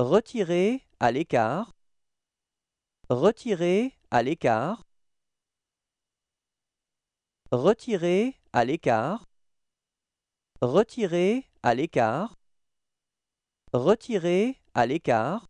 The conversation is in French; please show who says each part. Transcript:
Speaker 1: Retirer à l'écart. Retirer à l'écart. Retirer à l'écart. Retirer à l'écart. Retirer à l'écart.